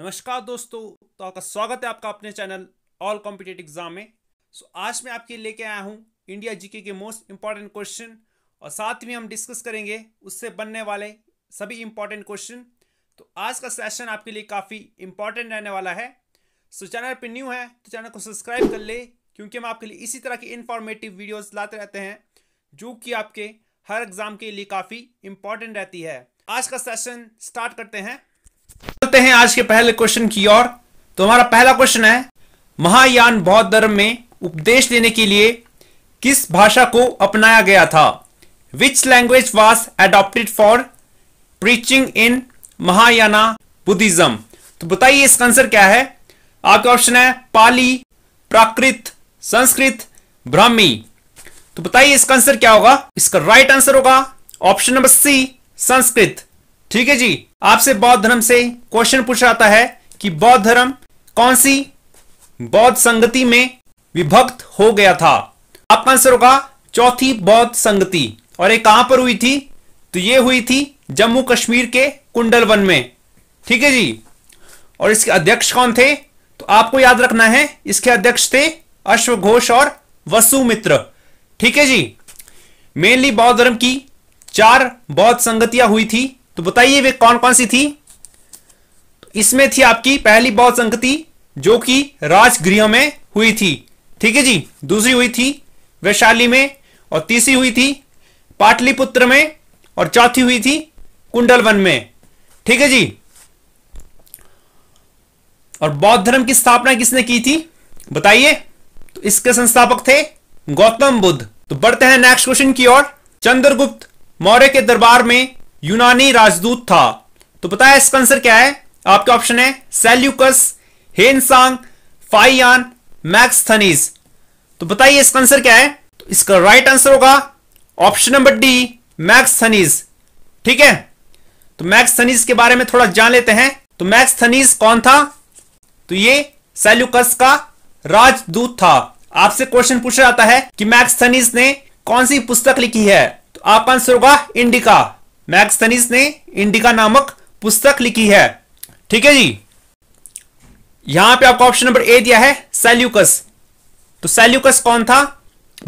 नमस्कार दोस्तों तो आपका स्वागत है आपका अपने चैनल ऑल कॉम्पिटेटिव एग्जाम में सो so, आज मैं आपके लेके आया हूँ इंडिया जीके के मोस्ट इंपॉर्टेंट क्वेश्चन और साथ में हम डिस्कस करेंगे उससे बनने वाले सभी इंपॉर्टेंट क्वेश्चन तो आज का सेशन आपके लिए काफ़ी इंपॉर्टेंट रहने वाला है सो so, चैनल पर न्यू है तो चैनल को सब्सक्राइब कर ले क्योंकि हम आपके लिए इसी तरह की इन्फॉर्मेटिव वीडियोज़ लाते रहते हैं जो कि आपके हर एग्ज़ाम के लिए काफ़ी इंपॉर्टेंट रहती है आज का सेशन स्टार्ट करते हैं करते हैं आज के पहले क्वेश्चन की ओर तो हमारा पहला क्वेश्चन है महायान बौद्ध धर्म में उपदेश देने के लिए किस भाषा को अपनाया गया था which language was adopted for preaching in Mahayana Buddhism तो बताइए इसका आंसर क्या है आपका ऑप्शन है पाली प्राकृत संस्कृत ब्राह्मी तो बताइए इसका आंसर क्या होगा इसका राइट आंसर होगा ऑप्शन नंबर सी संस्कृत ठीक है जी आपसे बौद्ध धर्म से क्वेश्चन पूछा जाता है कि बौद्ध धर्म कौन सी बौद्ध संगति में विभक्त हो गया था आपका आंसर होगा चौथी बौद्ध संगति और ये कहां पर हुई थी तो ये हुई थी जम्मू कश्मीर के कुंडल वन में ठीक है जी और इसके अध्यक्ष कौन थे तो आपको याद रखना है इसके अध्यक्ष थे अश्व घोष और वसुमित्र ठीक है जी मेनली बौद्ध धर्म की चार बौद्ध संगतियां हुई थी तो बताइए वे कौन कौन सी थी तो इसमें थी आपकी पहली बौद्ध संगति जो कि राजगृह में हुई थी ठीक है जी दूसरी हुई थी वैशाली में और तीसरी हुई थी पाटलिपुत्र में और चौथी हुई थी कुंडलवन में ठीक है जी और बौद्ध धर्म की स्थापना किसने की थी बताइए तो इसके संस्थापक थे गौतम बुद्ध तो बढ़ते हैं नेक्स्ट क्वेश्चन की ओर चंद्रगुप्त मौर्य के दरबार में यूनानी राजदूत था तो बताया इसका आंसर क्या है आपके ऑप्शन है सेल्यूकस हेनसांग फाइयान मैक्सथनीज तो बताइए इसका आंसर क्या है तो इसका राइट आंसर होगा ऑप्शन नंबर डी मैक्सथनीज ठीक है तो मैक्सथनीज के बारे में थोड़ा जान लेते हैं तो मैक्सथनीज कौन था तो ये सेल्यूकस का राजदूत था आपसे क्वेश्चन पूछा जाता है कि मैक्सथनीज ने कौन सी पुस्तक लिखी है तो आपका आंसर होगा इंडिका मैक्सनिस ने इंडिका नामक पुस्तक लिखी है ठीक है जी यहां पे आपको ऑप्शन नंबर ए दिया है सैल्यूकस तो सैल्यूकस कौन था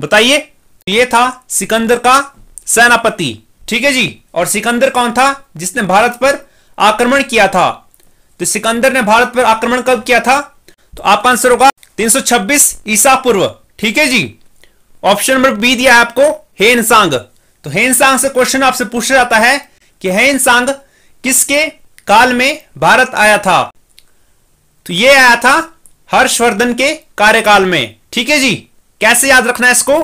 बताइए ये था सिकंदर का सेनापति ठीक है जी और सिकंदर कौन था जिसने भारत पर आक्रमण किया था तो सिकंदर ने भारत पर आक्रमण कब किया था तो आपका आंसर होगा 326 ईसा पूर्व ठीक है जी ऑप्शन नंबर बी दिया है आपको हेनसांग तो हेनसांग से क्वेश्चन आपसे पूछा जाता है कि हेनसांग किसके काल में भारत आया था तो ये आया था हर्षवर्धन के कार्यकाल में ठीक है जी कैसे याद रखना है इसको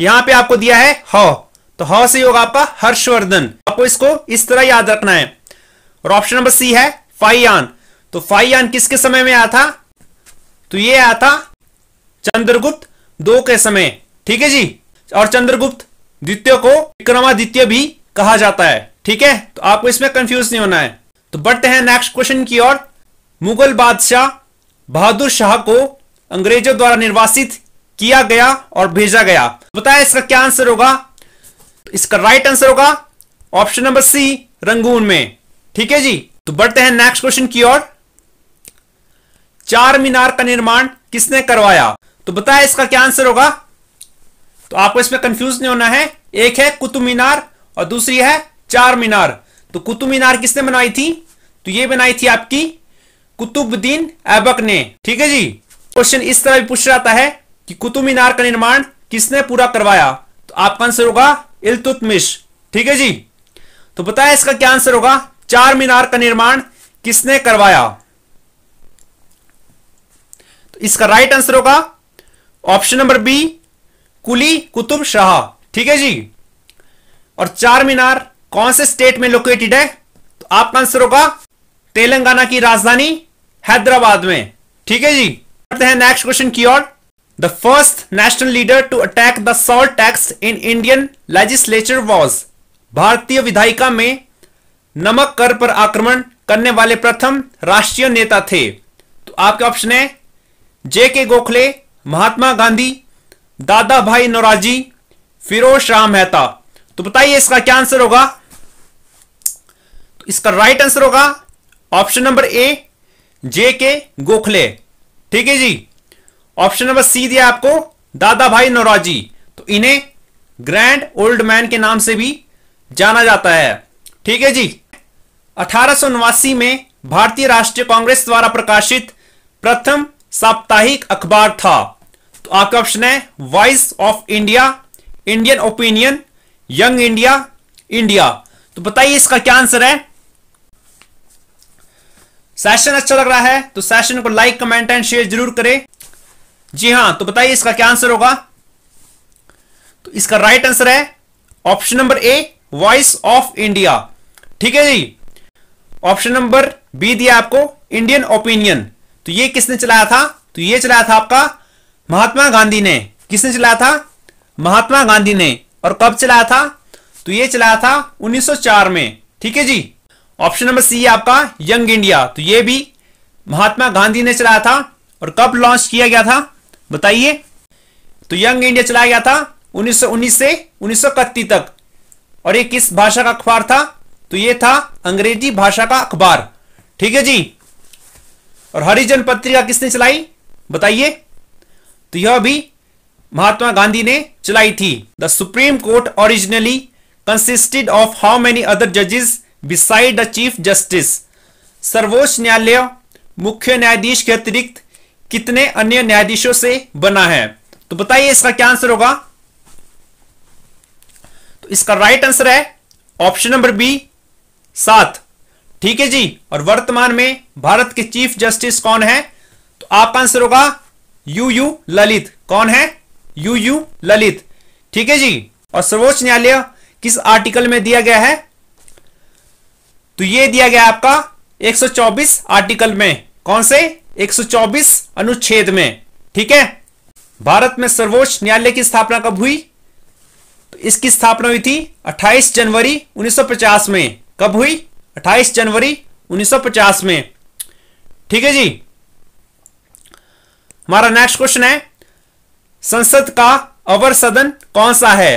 यहां पे आपको दिया है ह तो ह से होगा आपका हर्षवर्धन आपको इसको इस तरह याद रखना है और ऑप्शन नंबर सी है फाइयान तो फाइयान किसके समय में आया था तो ये आया था चंद्रगुप्त दो के समय ठीक है जी और चंद्रगुप्त द्वितीय को विक्रमादित्य भी कहा जाता है ठीक है तो आपको इसमें कंफ्यूज नहीं होना है तो बढ़ते हैं नेक्स्ट क्वेश्चन की ओर मुगल बादशाह बहादुर शाह को अंग्रेजों द्वारा निर्वासित किया गया और भेजा गया बताया इसका क्या आंसर होगा इसका राइट आंसर होगा ऑप्शन नंबर सी रंगून में ठीक है जी तो बढ़ते हैं नेक्स्ट क्वेश्चन की ओर चार मीनार का निर्माण किसने करवाया तो बताया इसका क्या आंसर होगा तो आपको इसमें कंफ्यूज नहीं होना है एक है कुतुब मीनार और दूसरी है चार मीनार तो कुतुब मीनार किसने बनाई थी तो ये बनाई थी आपकी कुतुबुद्दीन ऐबक ने ठीक है जी क्वेश्चन इस तरह भी पूछ जाता है कि कुतुब मीनार का निर्माण किसने पूरा करवाया तो आपका आंसर होगा इलतुतमिश ठीक है जी तो बताया इसका क्या आंसर होगा चार मीनार का निर्माण किसने करवाया तो इसका राइट आंसर होगा option number B Quli Qutb Shah ठीक है जी और चार मीनार कौन से स्टेट में लोकेटेड है तो आपका आंसर होगा तेलंगाना की राजधानी हैदराबाद में ठीक है जी करते हैं नेक्स्ट क्वेश्चन की ओर the first national leader to attack the salt tax in Indian legislature was भारतीय विधायिका में नमक कर पर आक्रमण करने वाले प्रथम राष्ट्रीय नेता थे तो आपके ऑप्शन है जे के गोखले महात्मा गांधी दादा भाई नौराजी फिरोज शाह मेहता तो बताइए इसका क्या आंसर होगा तो इसका राइट आंसर होगा option number A J K Gokhale ठीक है जी ऑप्शन नंबर सी दिया आपको दादा भाई नौराजी तो इन्हें ग्रैंड ओल्ड मैन के नाम से भी जाना जाता है ठीक है जी अठारह में भारतीय राष्ट्रीय कांग्रेस द्वारा प्रकाशित प्रथम साप्ताहिक अखबार था तो आपका ऑप्शन है voice of India Indian opinion young India India तो बताइए इसका क्या आंसर है सेशन अच्छा लग रहा है तो सेशन को लाइक कमेंट एंड शेयर जरूर करें जी हां तो बताइए इसका क्या आंसर होगा तो इसका राइट आंसर है option number A voice of India ठीक है जी ऑप्शन नंबर बी दिया आपको इंडियन ओपिनियन तो ये किसने चलाया था तो ये चलाया था आपका महात्मा गांधी ने किसने चलाया था महात्मा गांधी ने और कब चलाया था तो ये चलाया था 1904 में ठीक है जी ऑप्शन नंबर सी आपका यंग इंडिया तो ये भी महात्मा गांधी ने चलाया था और कब लॉन्च किया गया था बताइए तो यंग इंडिया चलाया गया था 1919 से उन्नीस तक और ये किस भाषा का अखबार था तो ये था अंग्रेजी भाषा का अखबार ठीक है जी और हरिजन पत्रिका किसने चलाई बताइए तो यह भी महात्मा गांधी ने चलाई थी the supreme court originally consisted of how many other जजेस बिसाइड द चीफ जस्टिस सर्वोच्च न्यायालय मुख्य न्यायाधीश के अतिरिक्त कितने अन्य न्यायाधीशों से बना है तो बताइए इसका क्या आंसर होगा तो इसका राइट आंसर है ऑप्शन नंबर बी सात ठीक है जी और वर्तमान में भारत के चीफ जस्टिस कौन है तो आपका आंसर होगा यू यू ललित कौन है यू यू ललित ठीक है जी और सर्वोच्च न्यायालय किस आर्टिकल में दिया गया है तो ये दिया गया आपका 124 आर्टिकल में कौन से 124 अनुच्छेद में ठीक है भारत में सर्वोच्च न्यायालय की स्थापना कब हुई तो इसकी स्थापना हुई थी 28 जनवरी 1950 में कब हुई 28 जनवरी 1950 में ठीक है जी हमारा नेक्स्ट क्वेश्चन है संसद का अवर सदन कौन सा है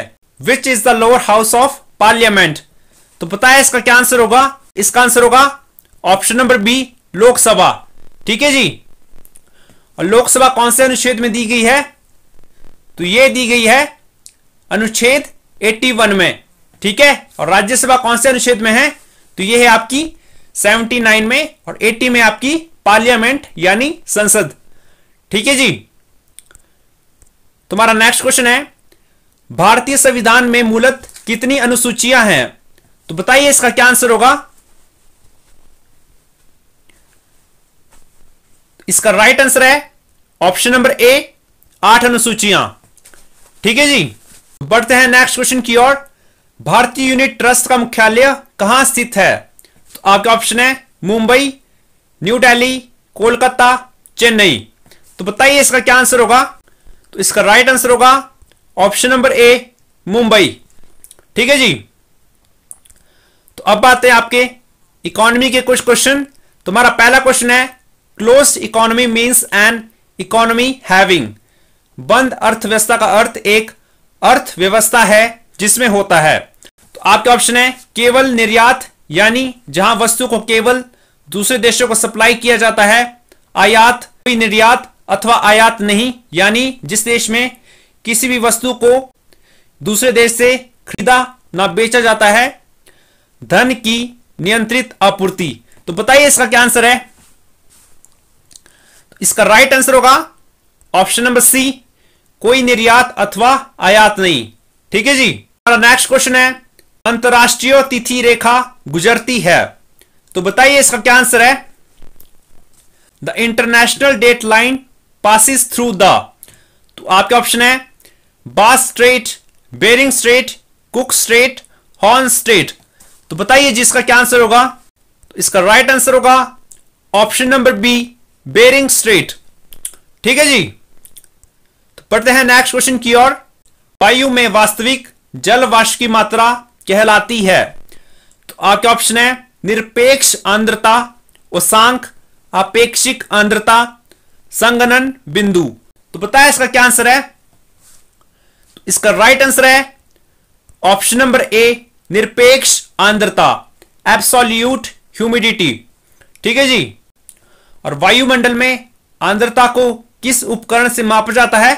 which is the lower house of parliament तो पता है इसका क्या आंसर होगा इसका आंसर होगा ऑप्शन नंबर बी लोकसभा ठीक है जी और लोकसभा कौन से अनुच्छेद में दी गई है तो ये दी गई है अनुच्छेद 81 में ठीक है और राज्यसभा कौन से अनुच्छेद में है तो ये है आपकी 79 में और 80 में आपकी पार्लियामेंट यानी संसद ठीक है जी तुम्हारा नेक्स्ट क्वेश्चन है भारतीय संविधान में मूलत कितनी अनुसूचियां हैं तो बताइए इसका क्या आंसर होगा इसका राइट आंसर है ऑप्शन नंबर ए आठ अनुसूचियां ठीक है जी बढ़ते हैं नेक्स्ट क्वेश्चन की ओर भारतीय यूनिट ट्रस्ट का मुख्यालय कहां स्थित है तो आपके ऑप्शन है मुंबई न्यू दिल्ली कोलकाता चेन्नई तो बताइए इसका क्या आंसर होगा तो इसका राइट आंसर होगा ऑप्शन नंबर ए मुंबई ठीक है जी तो अब आते हैं आपके इकोनॉमी के कुछ क्वेश्चन तुम्हारा तो पहला क्वेश्चन है close economy means an economy having बंद अर्थव्यवस्था का अर्थ एक अर्थव्यवस्था है जिसमें होता है तो आपके ऑप्शन है केवल निर्यात यानी जहां वस्तु को केवल दूसरे देशों को सप्लाई किया जाता है आयात निर्यात अथवा आयात नहीं यानी जिस देश में किसी भी वस्तु को दूसरे देश से खरीदा ना बेचा जाता है धन की नियंत्रित आपूर्ति तो बताइए इसका क्या आंसर है तो इसका राइट आंसर होगा ऑप्शन नंबर सी कोई निर्यात अथवा आयात नहीं ठीक है जी हमारा नेक्स्ट क्वेश्चन है अंतरराष्ट्रीय तिथि रेखा गुजरती है तो बताइए इसका क्या आंसर है the international date line passes through the तो आपके ऑप्शन है Bass strait Bering strait Cook strait Horn strait तो बताइए जिसका क्या आंसर होगा तो इसका राइट आंसर होगा option number B Bering strait ठीक है जी तो पढ़ते हैं नेक्स्ट क्वेश्चन की ओर वायु में वास्तविक जल वाष्प की मात्रा कहलाती है तो आपके ऑप्शन है निरपेक्ष आंद्रता उसांक अपेक्षिक आंद्रता संगनन बिंदु तो पता है इसका क्या आंसर है तो इसका राइट आंसर है ऑप्शन नंबर ए निरपेक्ष आंद्रता एब्सोल्यूट ह्यूमिडिटी ठीक है जी और वायुमंडल में आंद्रता को किस उपकरण से मापा जाता है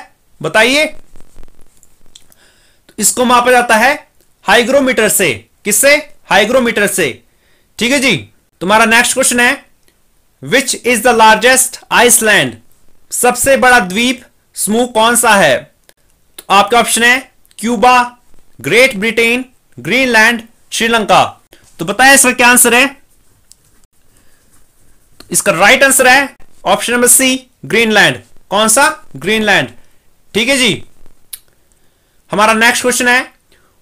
बताइए तो इसको मापा जाता है हाइग्रोमीटर से किससे हाइग्रोमीटर से ठीक है जी तुम्हारा नेक्स्ट क्वेश्चन है which is the largest island सबसे बड़ा द्वीप समूह कौन सा है तो आपका ऑप्शन है Cuba Great Britain Greenland Sri Lanka तो बताएं इसका क्या आंसर है तो इसका राइट आंसर है ऑप्शन नंबर सी ग्रीनलैंड कौन सा ग्रीनलैंड ठीक है जी हमारा नेक्स्ट क्वेश्चन है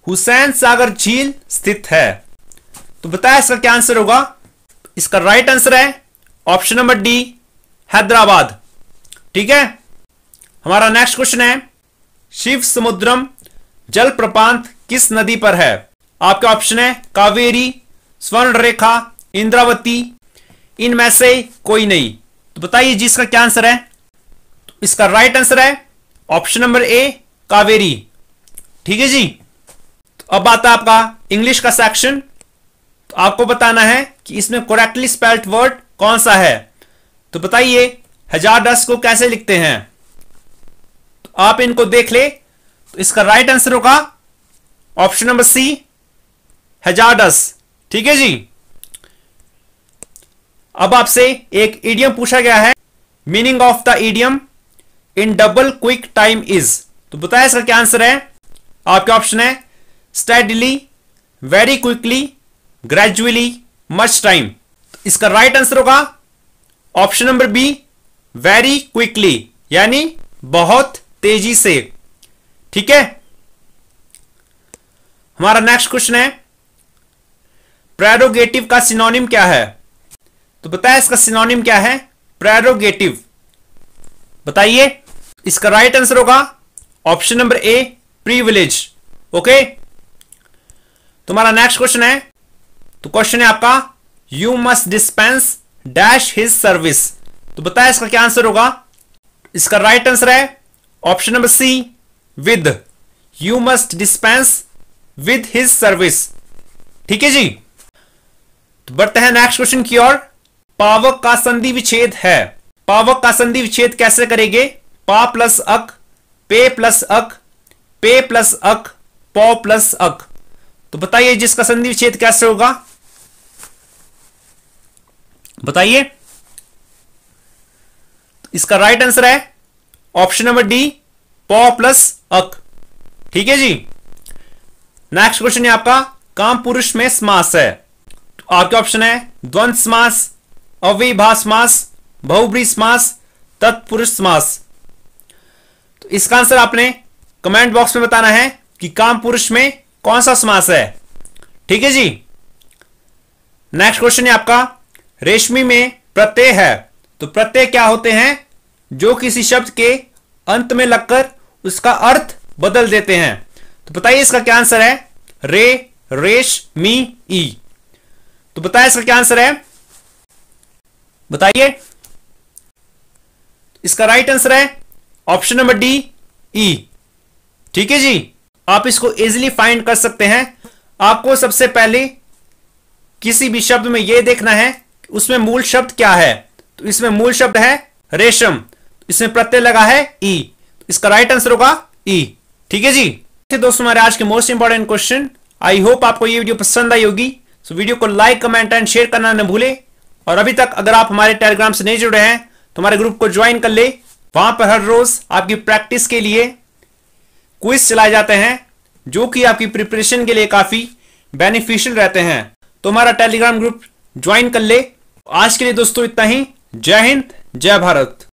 हुसैन सागर झील स्थित है तो बताया इसका क्या आंसर होगा तो इसका राइट आंसर है ऑप्शन नंबर डी हैदराबाद ठीक है हमारा नेक्स्ट क्वेश्चन है शिव समुद्रम जल प्रपांत किस नदी पर है आपका ऑप्शन है कावेरी स्वर्ण रेखा इंद्रावती इनमें से कोई नहीं तो बताइए जी इसका क्या आंसर है तो इसका राइट आंसर है ऑप्शन नंबर ए कावेरी ठीक है जी तो अब आता है आपका इंग्लिश का सेक्शन तो आपको बताना है कि इसमें करेक्टली स्पेल्ड वर्ड कौन सा है तो बताइए हजारडस को कैसे लिखते हैं तो आप इनको देख ले तो इसका राइट आंसर होगा ऑप्शन नंबर सी हजारडस ठीक है जी अब आपसे एक ईडियम पूछा गया है meaning of the idiom in double quick time is तो बताया इसका क्या आंसर है आपके ऑप्शन है steadily very quickly gradually much time इसका राइट आंसर होगा option number B very quickly यानी बहुत तेजी से ठीक है हमारा नेक्स्ट क्वेश्चन है प्रेरोगेटिव का सिनोनिम क्या है तो बताया इसका सिनोनिम क्या है प्रेरोगेटिव बताइए इसका राइट आंसर होगा option number A privilege okay तुम्हारा नेक्स्ट क्वेश्चन है तो क्वेश्चन है आपका you must dispense dash his service तो बताया इसका क्या आंसर होगा इसका राइट आंसर है option number C with you must dispense with his service ठीक है जी तो बढ़ते हैं नेक्स्ट क्वेश्चन की ओर पावक का संधि विच्छेद है पावक का संधि विच्छेद कैसे करेंगे पा प्लस अक पे प्लस अक पे प्लस अक पौ प्लस अक तो बताइए जिसका संधि विच्छेद कैसे होगा बताइए इसका राइट आंसर है ऑप्शन नंबर डी पॉ प्लस अक ठीक है जी नेक्स्ट क्वेश्चन है आपका काम पुरुष में समास है तो आपके ऑप्शन है द्वंद समास अविभा समास बहुब्री समास तत्पुरुष समास तो इसका आंसर आपने कमेंट बॉक्स में बताना है कि काम पुरुष में कौन सा समास है ठीक है जी नेक्स्ट क्वेश्चन है आपका रेशमी में प्रत्यय है तो प्रत्यय क्या होते हैं जो किसी शब्द के अंत में लगकर उसका अर्थ बदल देते हैं तो बताइए इसका क्या आंसर है रे रेश मी ई तो बताइए इसका क्या आंसर है बताइए इसका राइट आंसर है ऑप्शन नंबर डी ई ठीक है जी आप इसको इजिली फाइंड कर सकते हैं आपको सबसे पहले किसी भी शब्द में यह देखना है उसमें मूल शब्द क्या है तो इसमें मूल शब्द है रेशम इसमें प्रत्यय लगा है ई e. इसका राइट आंसर होगा ई e. ठीक है जी दोस्तों हमारे आज के most important question I hope आपको ये वीडियो पसंद आई होगी सो so, वीडियो को लाइक कमेंट एंड शेयर करना न भूले और अभी तक अगर आप हमारे टेलीग्राम से नहीं जुड़े हैं तो हमारे ग्रुप को ज्वाइन कर ले वहां पर हर रोज आपकी प्रैक्टिस के लिए क्विज चलाए जाते हैं जो कि आपकी प्रिपरेशन के लिए काफी बेनिफिशियल रहते हैं तो हमारा टेलीग्राम ग्रुप ज्वाइन कर ले आज के लिए दोस्तों इतना ही जय हिंद जय भारत